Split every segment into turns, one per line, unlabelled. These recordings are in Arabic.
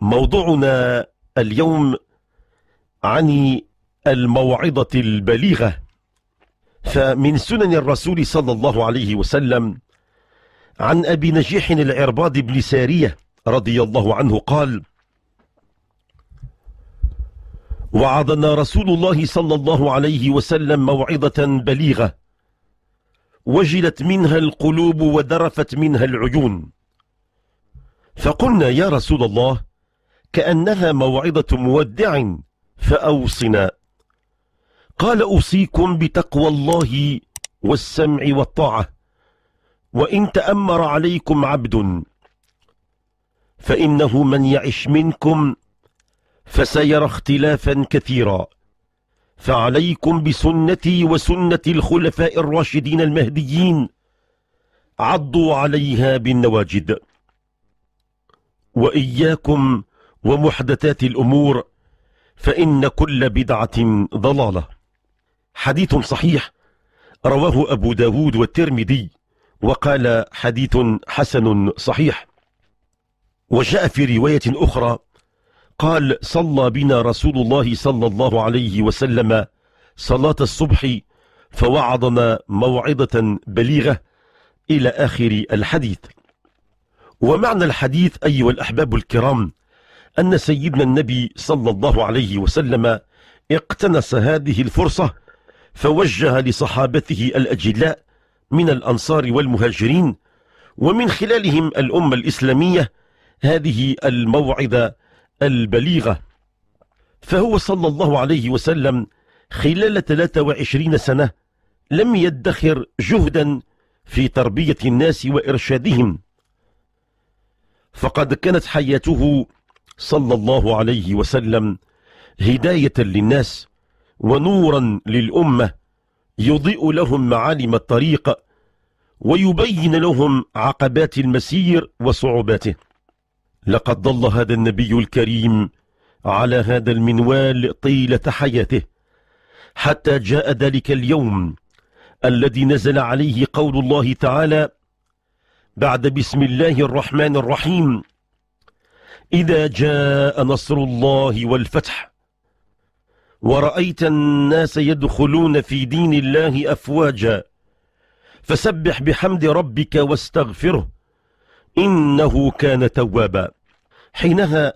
موضوعنا اليوم عن الموعظة البليغة فمن سنن الرسول صلى الله عليه وسلم عن أبي نجيح العرباض بن سارية رضي الله عنه قال وعظنا رسول الله صلى الله عليه وسلم موعظة بليغة وجلت منها القلوب ودرفت منها العيون فقلنا يا رسول الله كأنها موعظة مودع فأوصنا قال أوصيكم بتقوى الله والسمع والطاعة وإن تأمر عليكم عبد فإنه من يعش منكم فسيرى اختلافا كثيرا فعليكم بسنتي وسنة الخلفاء الراشدين المهديين عضوا عليها بالنواجد وإياكم ومحدثات الأمور فإن كل بدعة ضلالة حديث صحيح رواه أبو داود والترمذي وقال حديث حسن صحيح وجاء في رواية أخرى قال صلى بنا رسول الله صلى الله عليه وسلم صلاة الصبح فوعظنا موعظة بليغة إلى آخر الحديث ومعنى الحديث أيها الأحباب الكرام أن سيدنا النبي صلى الله عليه وسلم اقتنص هذه الفرصة فوجه لصحابته الأجلاء من الأنصار والمهاجرين ومن خلالهم الأمة الإسلامية هذه الموعظة البليغة فهو صلى الله عليه وسلم خلال 23 سنة لم يدخر جهدا في تربية الناس وإرشادهم فقد كانت حياته صلى الله عليه وسلم هداية للناس ونورا للأمة يضيء لهم معالم الطريق ويبين لهم عقبات المسير وصعوباته لقد ضل هذا النبي الكريم على هذا المنوال طيلة حياته حتى جاء ذلك اليوم الذي نزل عليه قول الله تعالى بعد بسم الله الرحمن الرحيم إذا جاء نصر الله والفتح ورأيت الناس يدخلون في دين الله أفواجا فسبح بحمد ربك واستغفره إنه كان توابا حينها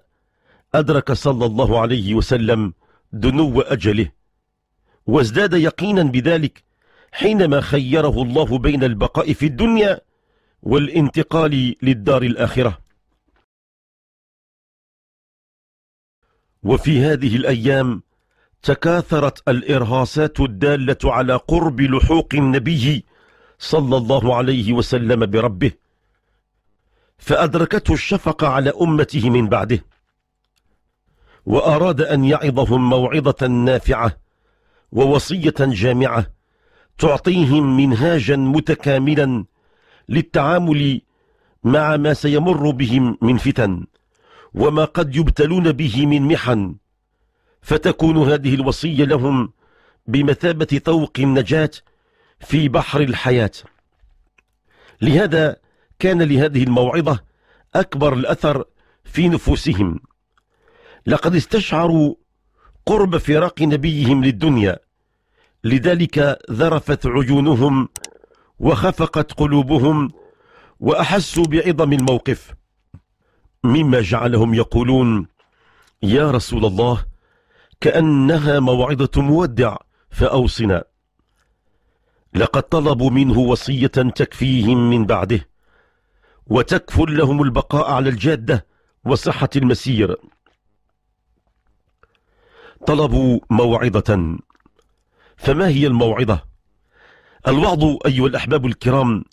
أدرك صلى الله عليه وسلم دنو أجله وازداد يقينا بذلك حينما خيره الله بين البقاء في الدنيا والانتقال للدار الآخرة وفي هذه الأيام تكاثرت الإرهاصات الدالة على قرب لحوق النبي صلى الله عليه وسلم بربه فأدركته الشفقة على أمته من بعده وأراد أن يعظهم موعظة نافعة ووصية جامعة تعطيهم منهاجا متكاملا للتعامل مع ما سيمر بهم من فتن وما قد يبتلون به من محن فتكون هذه الوصية لهم بمثابة طوق النجاة في بحر الحياة لهذا كان لهذه الموعظة أكبر الأثر في نفوسهم لقد استشعروا قرب فراق نبيهم للدنيا لذلك ذرفت عيونهم وخفقت قلوبهم وأحسوا بعظم الموقف مما جعلهم يقولون يا رسول الله كأنها موعظة مودع فأوصنا لقد طلبوا منه وصية تكفيهم من بعده وتكفل لهم البقاء على الجادة وصحة المسير طلبوا موعظة فما هي الموعظة؟ الوعظ أيها الأحباب الكرام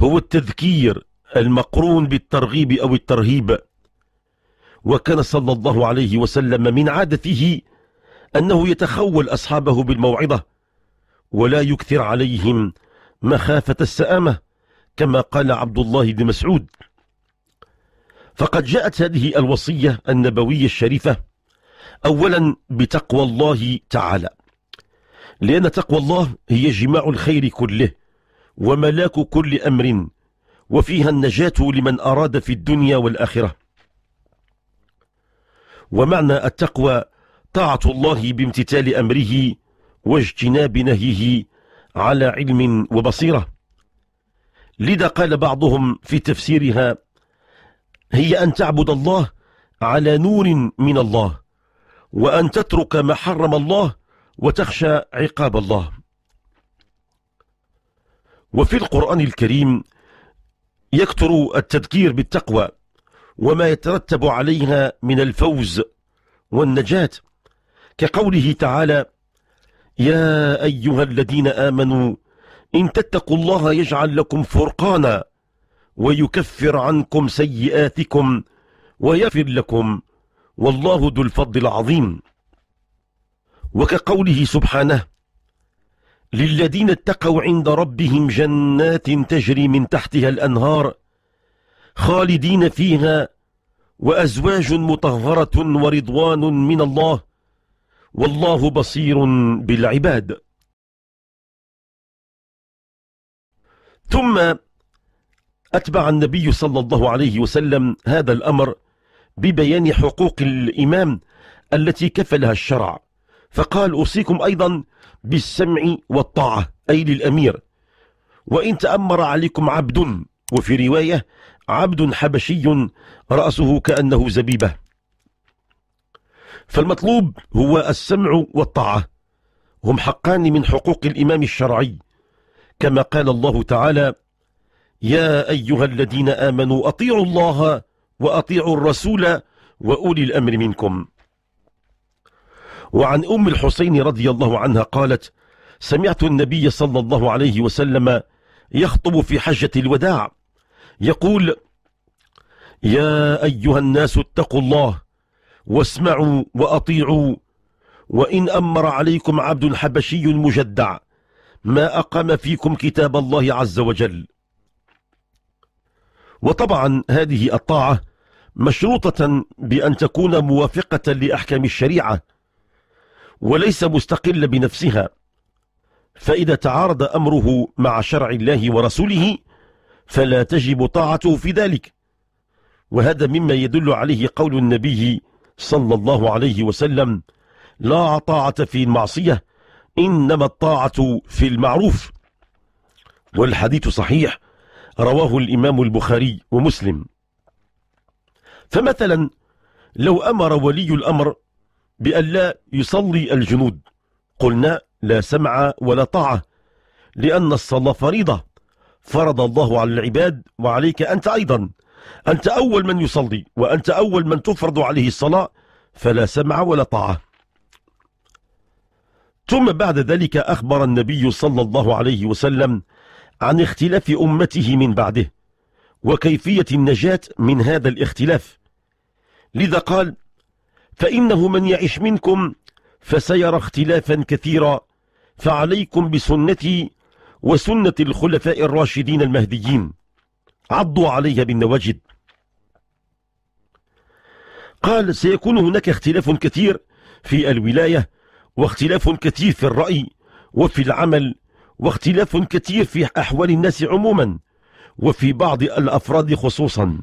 هو التذكير المقرون بالترغيب أو الترهيب وكان صلى الله عليه وسلم من عادته أنه يتخول أصحابه بالموعظة ولا يكثر عليهم مخافة السآمة كما قال عبد الله بن مسعود فقد جاءت هذه الوصية النبوية الشريفة أولا بتقوى الله تعالى لأن تقوى الله هي جماع الخير كله وملاك كل أمر وفيها النجاة لمن أراد في الدنيا والآخرة ومعنى التقوى طاعة الله بامتثال أمره واجتناب نهيه على علم وبصيرة لذا قال بعضهم في تفسيرها هي أن تعبد الله على نور من الله وأن تترك ما حرم الله وتخشى عقاب الله وفي القرآن الكريم يكثر التذكير بالتقوى وما يترتب عليها من الفوز والنجاة كقوله تعالى يا أيها الذين آمنوا إن تتقوا الله يجعل لكم فرقانا ويكفر عنكم سيئاتكم ويغفر لكم والله ذو الفضل العظيم وكقوله سبحانه للذين اتقوا عند ربهم جنات تجري من تحتها الأنهار خالدين فيها وأزواج مطهرة ورضوان من الله والله بصير بالعباد ثم أتبع النبي صلى الله عليه وسلم هذا الأمر ببيان حقوق الإمام التي كفلها الشرع فقال أوصيكم أيضا بالسمع والطاعة أي للأمير وإن تأمر عليكم عبد وفي رواية عبد حبشي رأسه كأنه زبيبة فالمطلوب هو السمع والطاعة هم حقان من حقوق الإمام الشرعي كما قال الله تعالى يا أيها الذين آمنوا أطيعوا الله وأطيعوا الرسول وأولي الأمر منكم وعن أم الحسين رضي الله عنها قالت سمعت النبي صلى الله عليه وسلم يخطب في حجة الوداع يقول يا أيها الناس اتقوا الله واسمعوا وأطيعوا وإن أمر عليكم عبد حبشي مجدع ما أقام فيكم كتاب الله عز وجل وطبعا هذه الطاعة مشروطة بأن تكون موافقة لأحكام الشريعة وليس مستقل بنفسها فإذا تعارض أمره مع شرع الله ورسوله فلا تجب طاعته في ذلك وهذا مما يدل عليه قول النبي صلى الله عليه وسلم لا طاعة في المعصية إنما الطاعة في المعروف والحديث صحيح رواه الإمام البخاري ومسلم فمثلا لو أمر ولي الأمر بأن لا يصلي الجنود قلنا لا سمع ولا طاعة لأن الصلاة فريضة فرض الله على العباد وعليك أنت أيضا أنت أول من يصلي وأنت أول من تفرض عليه الصلاة فلا سمع ولا طاعة ثم بعد ذلك أخبر النبي صلى الله عليه وسلم عن اختلاف أمته من بعده وكيفية النجاة من هذا الاختلاف لذا قال فإنه من يعش منكم فسيرى اختلافا كثيرا فعليكم بسنتي وسنة الخلفاء الراشدين المهديين عضوا عليها بالنواجد قال سيكون هناك اختلاف كثير في الولاية واختلاف كثير في الرأي وفي العمل واختلاف كثير في أحوال الناس عموما وفي بعض الأفراد خصوصا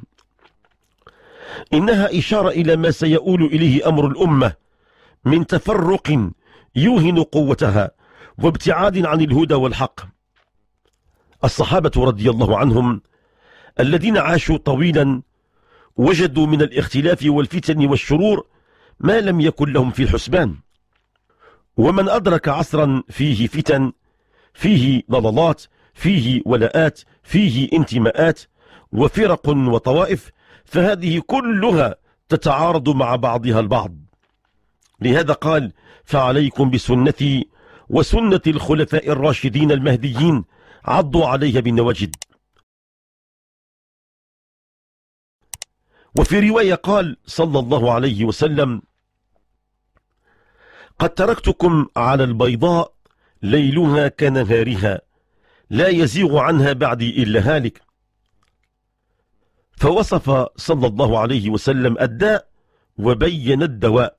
إنها إشارة إلى ما سيؤول إليه أمر الأمة من تفرق يوهن قوتها وابتعاد عن الهدى والحق الصحابة رضي الله عنهم الذين عاشوا طويلا وجدوا من الاختلاف والفتن والشرور ما لم يكن لهم في الحسبان ومن أدرك عصرا فيه فتن فيه ضلالات فيه ولاءات فيه انتماءات وفرق وطوائف فهذه كلها تتعارض مع بعضها البعض لهذا قال فعليكم بسنتي وسنة الخلفاء الراشدين المهديين عضوا عليها بالنواجد وفي رواية قال صلى الله عليه وسلم قد تركتكم على البيضاء ليلها كنهارها لا يزيغ عنها بعدي إلا هالك فوصف صلى الله عليه وسلم الداء وبين الدواء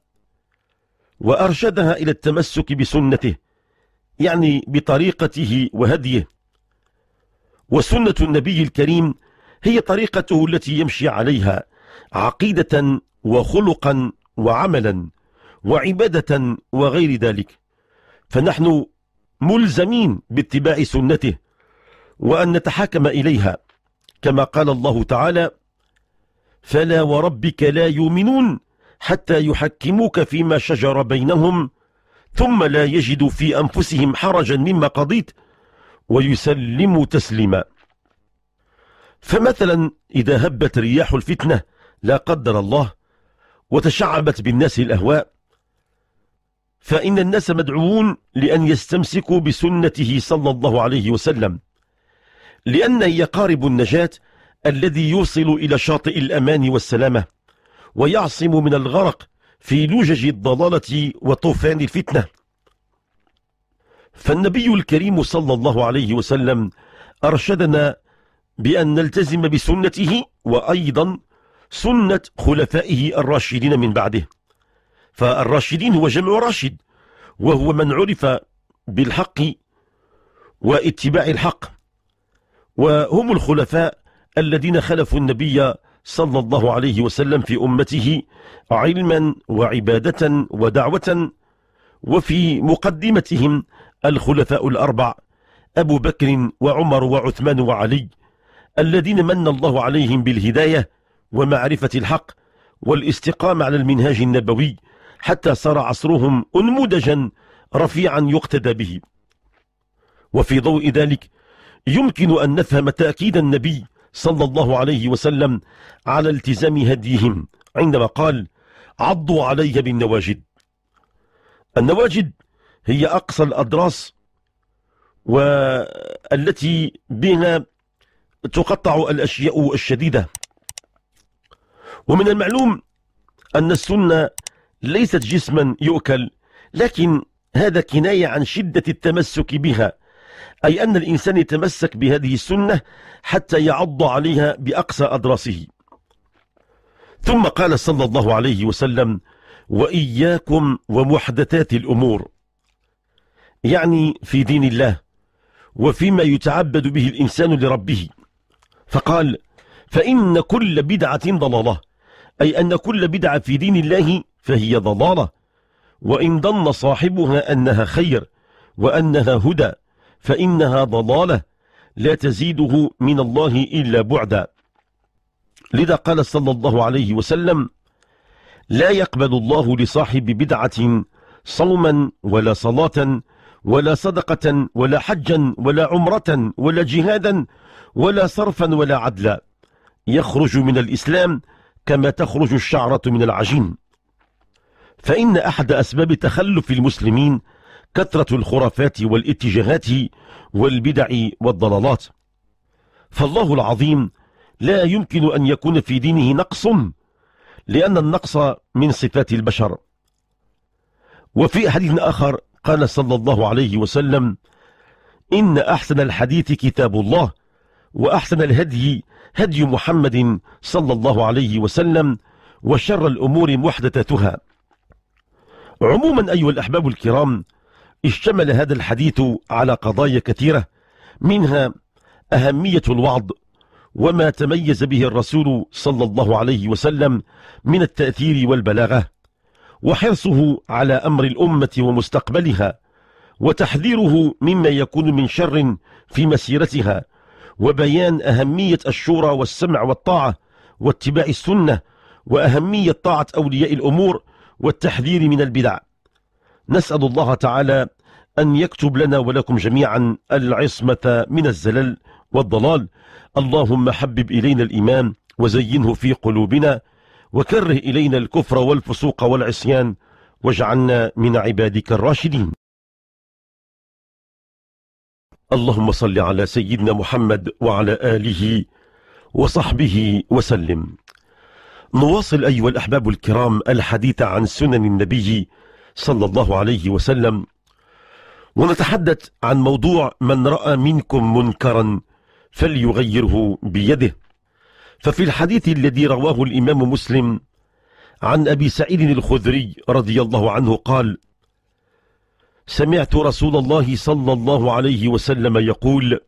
وأرشدها إلى التمسك بسنته يعني بطريقته وهديه وسنة النبي الكريم هي طريقته التي يمشي عليها عقيدة وخلقا وعملا وعبادة وغير ذلك فنحن ملزمين باتباع سنته وأن نتحاكم إليها كما قال الله تعالى فلا وربك لا يؤمنون حتى يحكموك فيما شجر بينهم ثم لا يجدوا في أنفسهم حرجا مما قضيت ويسلم تسليما فمثلا إذا هبت رياح الفتنة لا قدر الله وتشعبت بالناس الأهواء فإن الناس مدعوون لأن يستمسكوا بسنته صلى الله عليه وسلم لأن هي قارب النجاة الذي يوصل إلى شاطئ الأمان والسلامة ويعصم من الغرق في لوجج الضلالة وطوفان الفتنة فالنبي الكريم صلى الله عليه وسلم أرشدنا بأن نلتزم بسنته وأيضا سنة خلفائه الراشدين من بعده فالراشدين هو جمع راشد وهو من عرف بالحق واتباع الحق وهم الخلفاء الذين خلفوا النبي صلى الله عليه وسلم في أمته علما وعبادة ودعوة وفي مقدمتهم الخلفاء الأربع أبو بكر وعمر وعثمان وعلي الذين من الله عليهم بالهداية ومعرفة الحق والاستقامة على المنهاج النبوي حتى صار عصرهم أنموذجا رفيعا يقتدى به وفي ضوء ذلك يمكن أن نفهم تأكيد النبي صلى الله عليه وسلم على التزام هديهم عندما قال عضوا علي بالنواجد النواجد هي أقصى الأدراس والتي بها تقطع الأشياء الشديدة ومن المعلوم أن السنة ليست جسما يؤكل لكن هذا كناية عن شدة التمسك بها أي أن الإنسان يتمسك بهذه السنة حتى يعض عليها بأقصى أدراسه ثم قال صلى الله عليه وسلم وإياكم ومحدثات الأمور يعني في دين الله وفيما يتعبد به الإنسان لربه فقال فإن كل بدعة ضلالة أي أن كل بدعة في دين الله فهي ضلالة وإن ظن صاحبها أنها خير وأنها هدى فإنها ضلالة لا تزيده من الله إلا بعدا لذا قال صلى الله عليه وسلم لا يقبل الله لصاحب بدعة صوما ولا صلاة ولا صدقة ولا حجا ولا عمرة ولا جهادا ولا صرفا ولا عدلا يخرج من الإسلام كما تخرج الشعرة من العجين فإن أحد أسباب تخلف المسلمين كثرة الخرافات والاتجاهات والبدع والضلالات فالله العظيم لا يمكن أن يكون في دينه نقص لأن النقص من صفات البشر وفي حديث آخر قال صلى الله عليه وسلم إن أحسن الحديث كتاب الله وأحسن الهدي هدي محمد صلى الله عليه وسلم وشر الأمور محدثتها عموما أيها الأحباب الكرام اشتمل هذا الحديث على قضايا كثيرة منها أهمية الوعظ وما تميز به الرسول صلى الله عليه وسلم من التأثير والبلاغة وحرصه على أمر الأمة ومستقبلها وتحذيره مما يكون من شر في مسيرتها وبيان أهمية الشورى والسمع والطاعة واتباع السنة وأهمية طاعة أولياء الأمور والتحذير من البدع نسأل الله تعالى أن يكتب لنا ولكم جميعا العصمة من الزلل والضلال اللهم حبب إلينا الإيمان وزينه في قلوبنا وكره إلينا الكفر والفسوق والعصيان واجعلنا من عبادك الراشدين اللهم صل على سيدنا محمد وعلى آله وصحبه وسلم نواصل أيها الأحباب الكرام الحديث عن سنن النبي صلى الله عليه وسلم ونتحدث عن موضوع من رأى منكم منكرا فليغيره بيده ففي الحديث الذي رواه الإمام مسلم عن أبي سعيد الخذري رضي الله عنه قال سمعت رسول الله صلى الله عليه وسلم يقول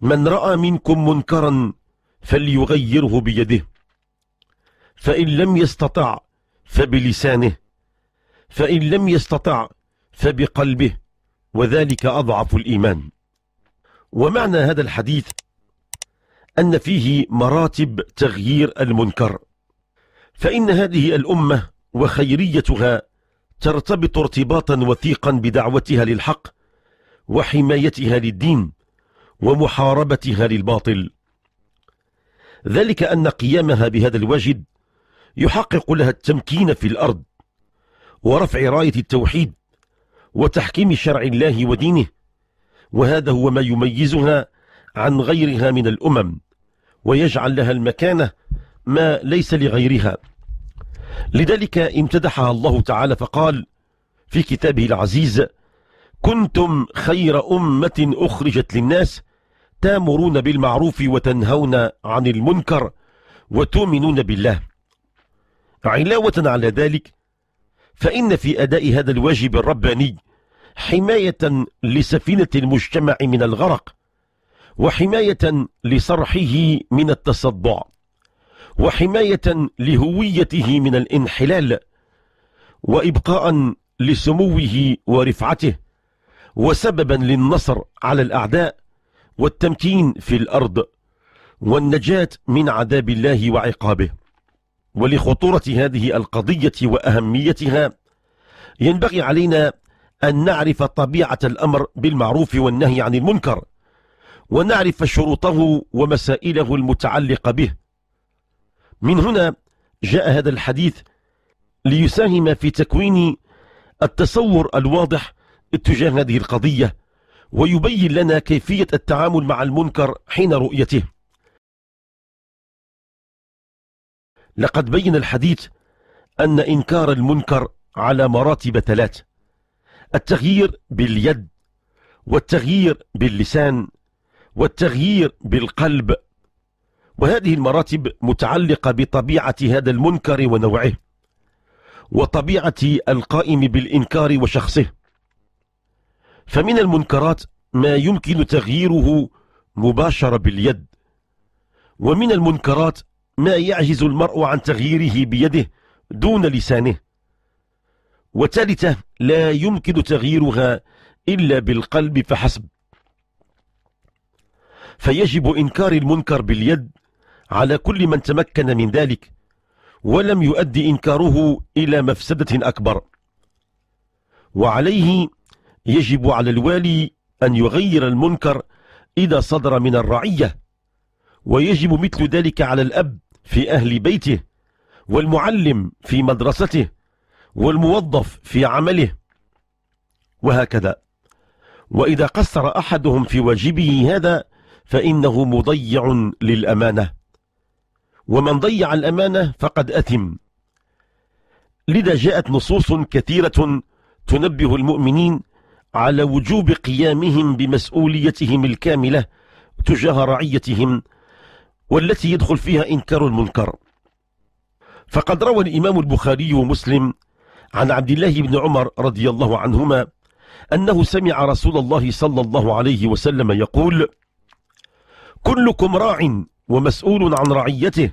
من رأى منكم منكرا فليغيره بيده فإن لم يستطع فبلسانه فإن لم يستطع فبقلبه وذلك أضعف الإيمان ومعنى هذا الحديث أن فيه مراتب تغيير المنكر فإن هذه الأمة وخيريتها ترتبط ارتباطا وثيقا بدعوتها للحق وحمايتها للدين ومحاربتها للباطل ذلك أن قيامها بهذا الواجب يحقق لها التمكين في الأرض ورفع راية التوحيد وتحكيم شرع الله ودينه وهذا هو ما يميزها عن غيرها من الأمم ويجعل لها المكانة ما ليس لغيرها لذلك امتدحها الله تعالى فقال في كتابه العزيز كنتم خير أمة أخرجت للناس تامرون بالمعروف وتنهون عن المنكر وتؤمنون بالله علاوة على ذلك فإن في أداء هذا الواجب الرباني حماية لسفينة المجتمع من الغرق وحماية لصرحه من التصدع وحماية لهويته من الانحلال وإبقاء لسموه ورفعته وسببا للنصر على الأعداء والتمكين في الأرض والنجاة من عذاب الله وعقابه ولخطورة هذه القضية وأهميتها ينبغي علينا أن نعرف طبيعة الأمر بالمعروف والنهي عن المنكر ونعرف شروطه ومسائله المتعلقة به من هنا جاء هذا الحديث ليساهم في تكوين التصور الواضح اتجاه هذه القضية ويبين لنا كيفية التعامل مع المنكر حين رؤيته لقد بين الحديث أن إنكار المنكر على مراتب ثلاث التغيير باليد والتغيير باللسان والتغيير بالقلب وهذه المراتب متعلقة بطبيعة هذا المنكر ونوعه وطبيعة القائم بالإنكار وشخصه فمن المنكرات ما يمكن تغييره مباشرة باليد ومن المنكرات ما يعجز المرء عن تغييره بيده دون لسانه وثالثة لا يمكن تغييرها إلا بالقلب فحسب فيجب إنكار المنكر باليد على كل من تمكن من ذلك ولم يؤدي إنكاره إلى مفسدة أكبر وعليه يجب على الوالي أن يغير المنكر إذا صدر من الرعية ويجب مثل ذلك على الأب في أهل بيته والمعلم في مدرسته والموظف في عمله وهكذا وإذا قصر أحدهم في واجبه هذا فإنه مضيع للأمانة ومن ضيع الأمانة فقد أثم لذا جاءت نصوص كثيرة تنبه المؤمنين على وجوب قيامهم بمسؤوليتهم الكاملة تجاه رعيتهم والتي يدخل فيها إنكار المنكر فقد روى الإمام البخاري ومسلم عن عبد الله بن عمر رضي الله عنهما أنه سمع رسول الله صلى الله عليه وسلم يقول كلكم راع ومسؤول عن رعيته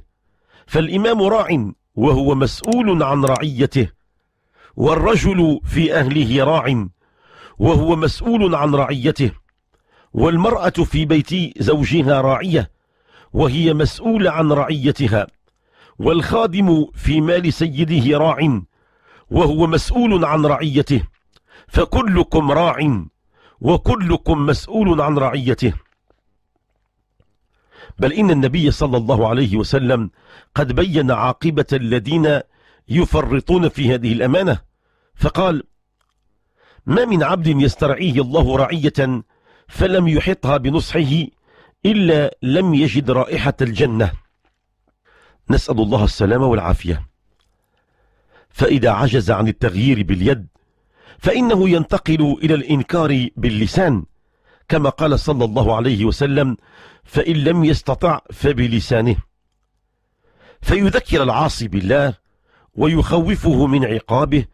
فالإمام راع وهو مسؤول عن رعيته والرجل في أهله راع وهو مسؤول عن رعيته والمرأة في بيت زوجها راعية وهي مسؤولة عن رعيتها والخادم في مال سيده راع وهو مسؤول عن رعيته فكلكم راع وكلكم مسؤول عن رعيته بل إن النبي صلى الله عليه وسلم قد بين عاقبة الذين يفرطون في هذه الأمانة فقال ما من عبد يسترعيه الله رعية فلم يحطها بنصحه إلا لم يجد رائحة الجنة نسأل الله السلامة والعافية فإذا عجز عن التغيير باليد فإنه ينتقل إلى الإنكار باللسان كما قال صلى الله عليه وسلم فإن لم يستطع فبلسانه فيذكر العاصي بالله ويخوفه من عقابه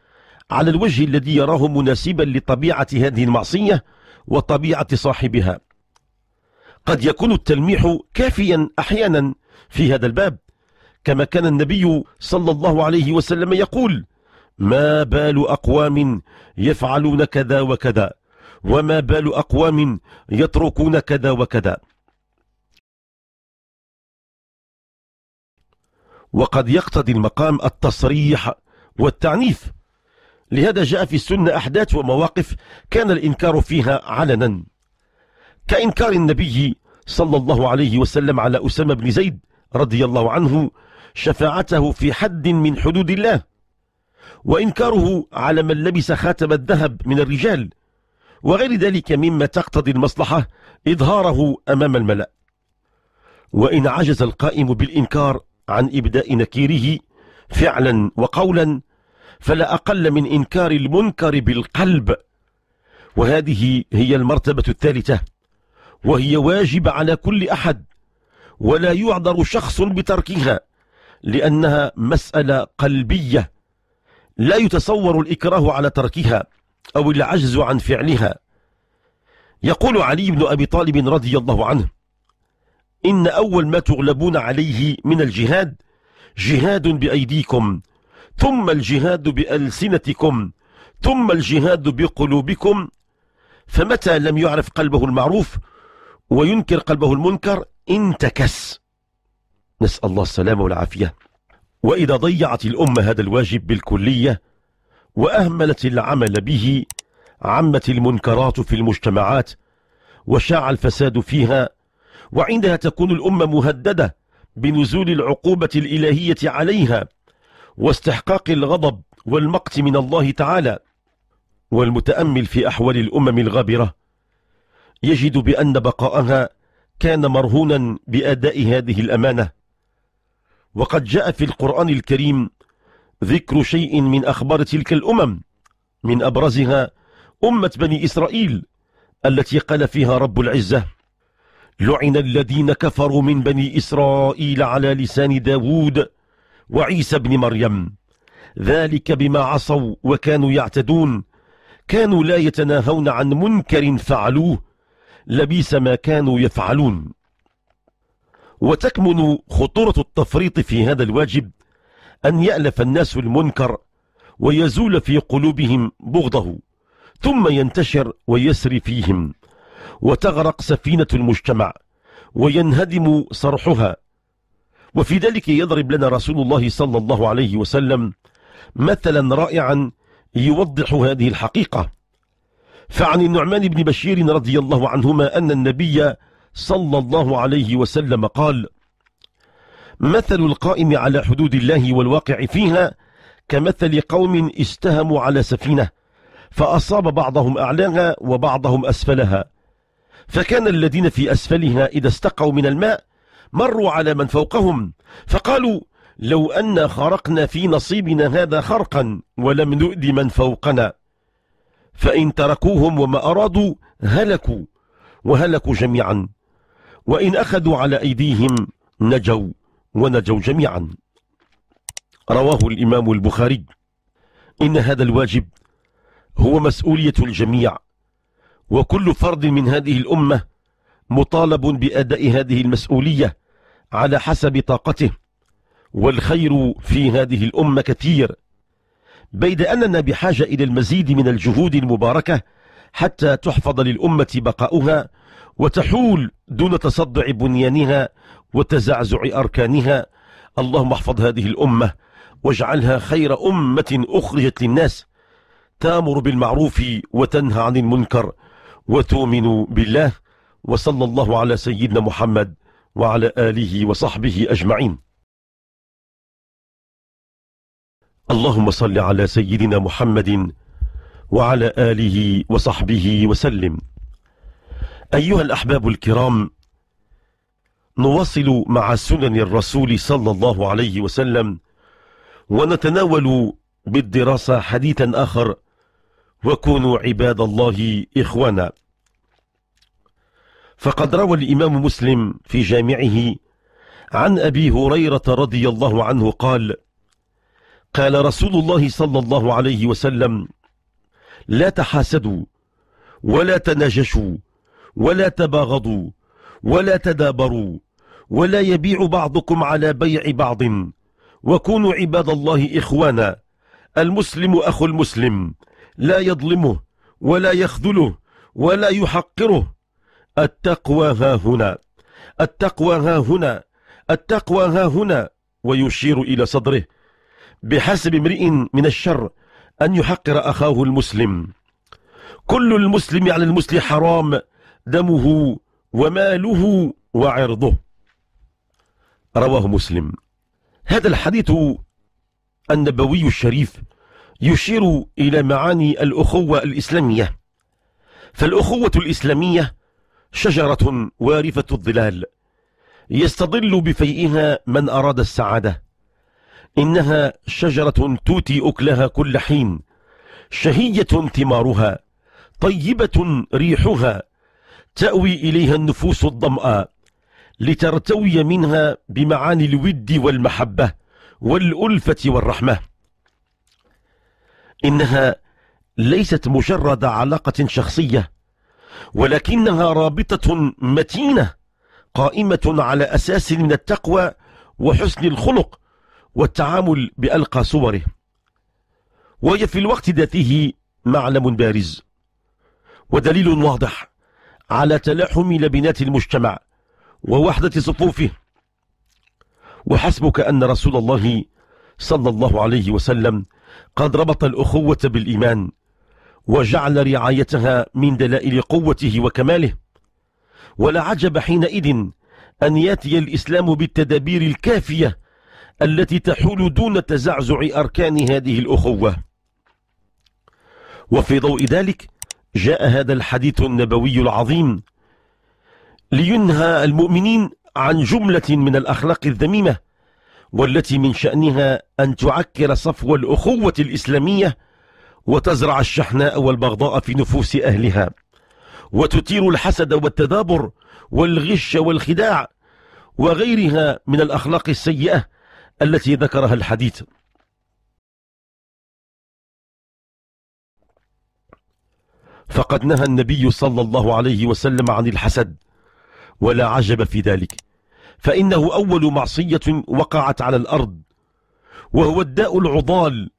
على الوجه الذي يراه مناسبا لطبيعة هذه المعصية وطبيعة صاحبها قد يكون التلميح كافيا أحيانا في هذا الباب كما كان النبي صلى الله عليه وسلم يقول ما بال أقوام يفعلون كذا وكذا وما بال أقوام يتركون كذا وكذا وقد يقتضي المقام التصريح والتعنيف لهذا جاء في السنة أحداث ومواقف كان الإنكار فيها علنا كإنكار النبي صلى الله عليه وسلم على أسامة بن زيد رضي الله عنه شفاعته في حد من حدود الله وإنكاره على من لبس خاتم الذهب من الرجال وغير ذلك مما تقتضي المصلحة إظهاره أمام الملأ وإن عجز القائم بالإنكار عن إبداء نكيره فعلا وقولا فلا أقل من إنكار المنكر بالقلب وهذه هي المرتبة الثالثة وهي واجب على كل أحد ولا يعذر شخص بتركها لأنها مسألة قلبية لا يتصور الإكراه على تركها أو العجز عن فعلها يقول علي بن أبي طالب رضي الله عنه إن أول ما تغلبون عليه من الجهاد جهاد بأيديكم ثم الجهاد بألسنتكم ثم الجهاد بقلوبكم فمتى لم يعرف قلبه المعروف وينكر قلبه المنكر انتكس نسأل الله السلامة والعافية وإذا ضيعت الأمة هذا الواجب بالكلية وأهملت العمل به عمت المنكرات في المجتمعات وشاع الفساد فيها وعندها تكون الأمة مهددة بنزول العقوبة الإلهية عليها واستحقاق الغضب والمقت من الله تعالى والمتأمل في أحوال الأمم الغابرة يجد بأن بقاءها كان مرهونا بأداء هذه الأمانة وقد جاء في القرآن الكريم ذكر شيء من أخبار تلك الأمم من أبرزها أمة بني إسرائيل التي قال فيها رب العزة لعن الذين كفروا من بني إسرائيل على لسان داود وعيسى بن مريم ذلك بما عصوا وكانوا يعتدون كانوا لا يتناهون عن منكر فعلوه لبيس ما كانوا يفعلون وتكمن خطورة التفريط في هذا الواجب أن يألف الناس المنكر ويزول في قلوبهم بغضه ثم ينتشر ويسري فيهم وتغرق سفينة المجتمع وينهدم صرحها وفي ذلك يضرب لنا رسول الله صلى الله عليه وسلم مثلا رائعا يوضح هذه الحقيقة فعن النعمان بن بشير رضي الله عنهما أن النبي صلى الله عليه وسلم قال مثل القائم على حدود الله والواقع فيها كمثل قوم استهموا على سفينة فأصاب بعضهم أعلاها وبعضهم أسفلها فكان الذين في أسفلها إذا استقوا من الماء مروا على من فوقهم فقالوا لو أن خرقنا في نصيبنا هذا خرقا ولم نؤذ من فوقنا فإن تركوهم وما أرادوا هلكوا وهلكوا جميعا وإن أخذوا على أيديهم نجوا ونجوا جميعا رواه الإمام البخاري إن هذا الواجب هو مسؤولية الجميع وكل فرد من هذه الأمة مطالب بأداء هذه المسؤولية على حسب طاقته والخير في هذه الأمة كثير بيد أننا بحاجة إلى المزيد من الجهود المباركة حتى تحفظ للأمة بقاؤها وتحول دون تصدع بنيانها وتزعزع أركانها اللهم احفظ هذه الأمة واجعلها خير أمة أخرجت للناس تامر بالمعروف وتنهى عن المنكر وتؤمن بالله وصلى الله على سيدنا محمد وعلى آله وصحبه أجمعين اللهم صل على سيدنا محمد وعلى آله وصحبه وسلم أيها الأحباب الكرام نواصل مع سنن الرسول صلى الله عليه وسلم ونتناول بالدراسة حديثا آخر وكونوا عباد الله إخوانا فقد روى الإمام مسلم في جامعه عن أبي هريرة رضي الله عنه قال قال رسول الله صلى الله عليه وسلم لا تحاسدوا ولا تناجشوا ولا تباغضوا ولا تدابروا ولا يبيع بعضكم على بيع بعض وكونوا عباد الله إخوانا المسلم أخو المسلم لا يظلمه ولا يخذله ولا يحقره التقوى ها هنا التقوى ها هنا التقوى ها هنا ويشير إلى صدره بحسب امرئ من الشر أن يحقر أخاه المسلم كل المسلم على المسلم حرام دمه وماله وعرضه رواه مسلم هذا الحديث النبوي الشريف يشير إلى معاني الأخوة الإسلامية فالأخوة الإسلامية شجرة وارفة الظلال يستضل بفيئها من أراد السعادة إنها شجرة توتي أكلها كل حين شهية ثمارها طيبة ريحها تأوي إليها النفوس الظمأ لترتوي منها بمعاني الود والمحبة والألفة والرحمة إنها ليست مجرد علاقة شخصية ولكنها رابطة متينة قائمة على أساس من التقوى وحسن الخلق والتعامل بألقى صوره وهي في الوقت ذاته معلم بارز ودليل واضح على تلاحم لبنات المجتمع ووحدة صفوفه وحسبك أن رسول الله صلى الله عليه وسلم قد ربط الأخوة بالإيمان وجعل رعايتها من دلائل قوته وكماله ولا عجب حينئذ أن ياتي الإسلام بالتدابير الكافية التي تحول دون تزعزع أركان هذه الأخوة وفي ضوء ذلك جاء هذا الحديث النبوي العظيم لينهى المؤمنين عن جملة من الأخلاق الذميمة والتي من شأنها أن تعكر صفو الأخوة الإسلامية وتزرع الشحناء والبغضاء في نفوس أهلها وتثير الحسد والتدابر والغش والخداع وغيرها من الأخلاق السيئة التي ذكرها الحديث فقد نهى النبي صلى الله عليه وسلم عن الحسد ولا عجب في ذلك فإنه أول معصية وقعت على الأرض وهو الداء العضال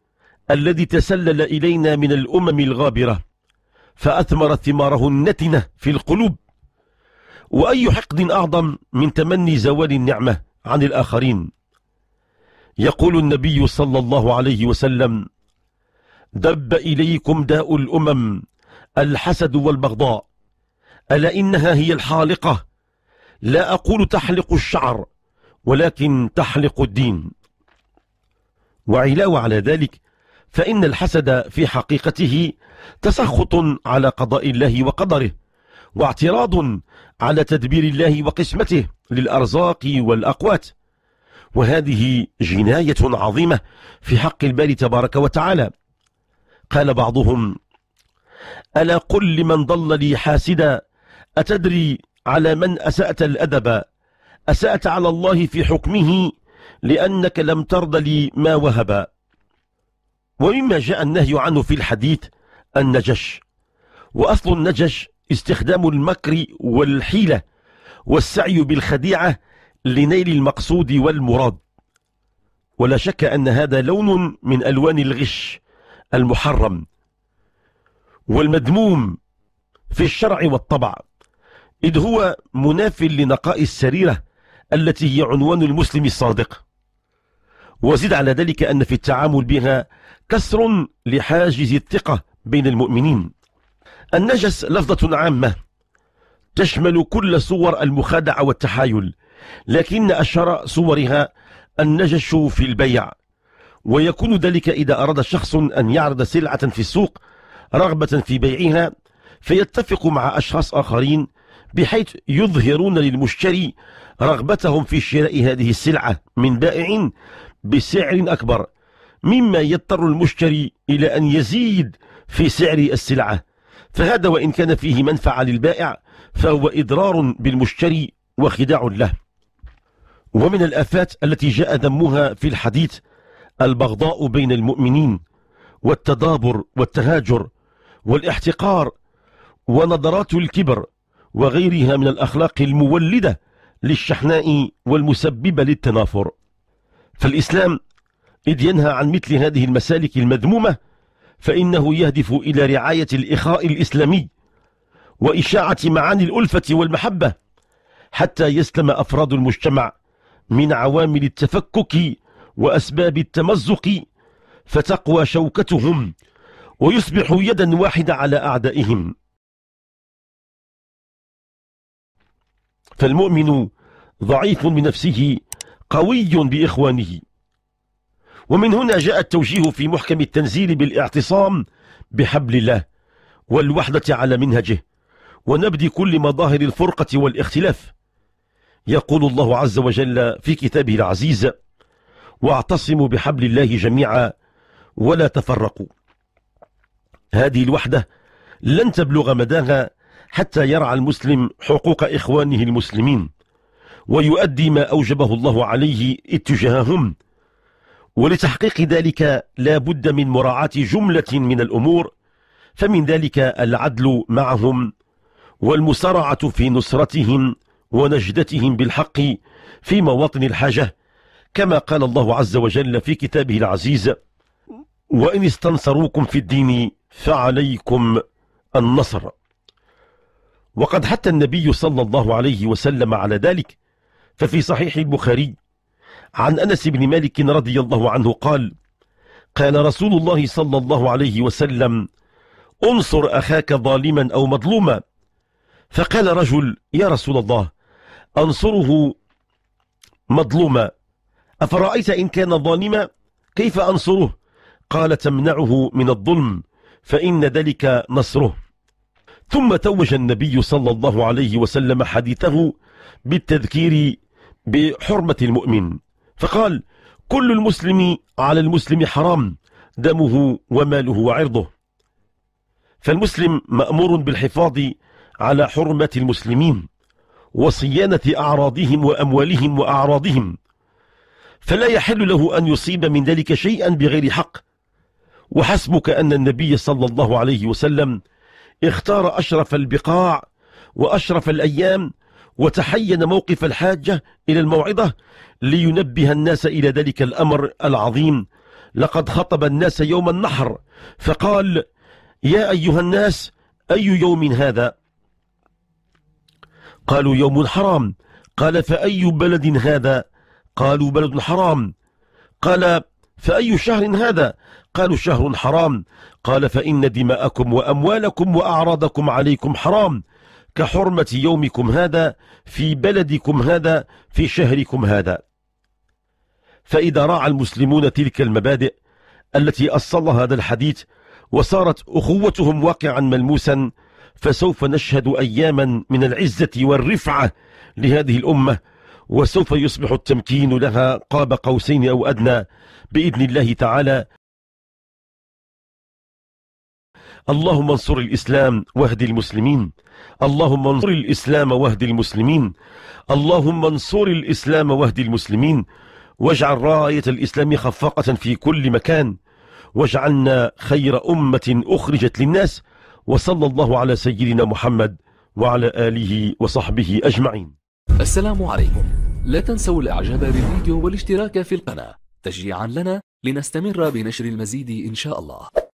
الذي تسلل إلينا من الأمم الغابرة فأثمر ثماره النتنة في القلوب وأي حقد أعظم من تمني زوال النعمة عن الآخرين يقول النبي صلى الله عليه وسلم دب إليكم داء الأمم الحسد والبغضاء ألا إنها هي الحالقة لا أقول تحلق الشعر ولكن تحلق الدين وعلاوة على ذلك فإن الحسد في حقيقته تسخط على قضاء الله وقدره واعتراض على تدبير الله وقسمته للأرزاق والأقوات وهذه جناية عظيمة في حق الباري تبارك وتعالى قال بعضهم ألا قل لمن ضل لي حاسدا أتدري على من أسأت الأدب أسأت على الله في حكمه لأنك لم ترض لي ما وهب ومما جاء النهي عنه في الحديث النجش وأصل النجش استخدام المكر والحيلة والسعي بالخديعة لنيل المقصود والمراد ولا شك أن هذا لون من ألوان الغش المحرم والمدموم في الشرع والطبع إذ هو مناف لنقاء السريرة التي هي عنوان المسلم الصادق وزد على ذلك أن في التعامل بها كسر لحاجز الثقة بين المؤمنين النجس لفظة عامة تشمل كل صور المخادعة والتحايل لكن أشهر صورها النجش في البيع ويكون ذلك إذا أراد شخص أن يعرض سلعة في السوق رغبة في بيعها فيتفق مع أشخاص آخرين بحيث يظهرون للمشتري رغبتهم في شراء هذه السلعة من بائع بسعر أكبر مما يضطر المشتري إلى أن يزيد في سعر السلعة فهذا وإن كان فيه منفعة للبائع فهو إضرار بالمشتري وخداع له ومن الآفات التي جاء ذمها في الحديث البغضاء بين المؤمنين والتدابر والتهاجر والاحتقار ونظرات الكبر وغيرها من الأخلاق المولدة للشحناء والمسببة للتنافر فالإسلام إذ ينهى عن مثل هذه المسالك المذمومة فإنه يهدف إلى رعاية الإخاء الإسلامي وإشاعة معاني الألفة والمحبة حتى يسلم أفراد المجتمع من عوامل التفكك وأسباب التمزق فتقوى شوكتهم ويصبح يدا واحدة على أعدائهم فالمؤمن ضعيف بنفسه قوي بإخوانه ومن هنا جاء التوجيه في محكم التنزيل بالاعتصام بحبل الله والوحدة على منهجه ونبذ كل مظاهر الفرقة والاختلاف يقول الله عز وجل في كتابه العزيز واعتصموا بحبل الله جميعا ولا تفرقوا هذه الوحدة لن تبلغ مداها حتى يرعى المسلم حقوق إخوانه المسلمين ويؤدي ما أوجبه الله عليه اتجاههم ولتحقيق ذلك لا بد من مراعاة جملة من الأمور فمن ذلك العدل معهم والمسارعة في نصرتهم ونجدتهم بالحق في مواطن الحاجة كما قال الله عز وجل في كتابه العزيز وإن استنصروكم في الدين فعليكم النصر وقد حتى النبي صلى الله عليه وسلم على ذلك ففي صحيح البخاري عن أنس بن مالك رضي الله عنه قال قال رسول الله صلى الله عليه وسلم انصر أخاك ظالما أو مظلوما فقال رجل يا رسول الله أنصره مظلوما أفرأيت إن كان ظالما كيف أنصره قال تمنعه من الظلم فإن ذلك نصره ثم توج النبي صلى الله عليه وسلم حديثه بالتذكير بحرمة المؤمن فقال كل المسلم على المسلم حرام دمه وماله وعرضه فالمسلم مأمور بالحفاظ على حرمة المسلمين وصيانة أعراضهم وأموالهم وأعراضهم فلا يحل له أن يصيب من ذلك شيئا بغير حق وحسبك أن النبي صلى الله عليه وسلم اختار أشرف البقاع وأشرف الأيام وتحين موقف الحاجة إلى الموعظة لينبه الناس إلى ذلك الأمر العظيم لقد خطب الناس يوم النحر فقال يا أيها الناس أي يوم هذا قالوا يوم حرام قال فأي بلد هذا قالوا بلد حرام قال فأي شهر هذا قالوا شهر حرام قال فإن دماءكم وأموالكم وأعراضكم عليكم حرام كحرمة يومكم هذا في بلدكم هذا في شهركم هذا فإذا راعى المسلمون تلك المبادئ التي أصلها هذا الحديث وصارت أخوتهم واقعا ملموسا فسوف نشهد أياما من العزة والرفعة لهذه الأمة وسوف يصبح التمكين لها قاب قوسين أو أدنى بإذن الله تعالى اللهم انصر الإسلام واهد المسلمين اللهم انصر الإسلام واهد المسلمين اللهم انصر الإسلام واهد المسلمين واجعل راية الإسلام خفاقة في كل مكان واجعلنا خير أمة أخرجت للناس وصلى الله على سيدنا محمد وعلى آله وصحبه أجمعين السلام عليكم لا تنسوا الإعجاب بالفيديو والاشتراك في القناة تشجيعا لنا لنستمر بنشر المزيد إن شاء الله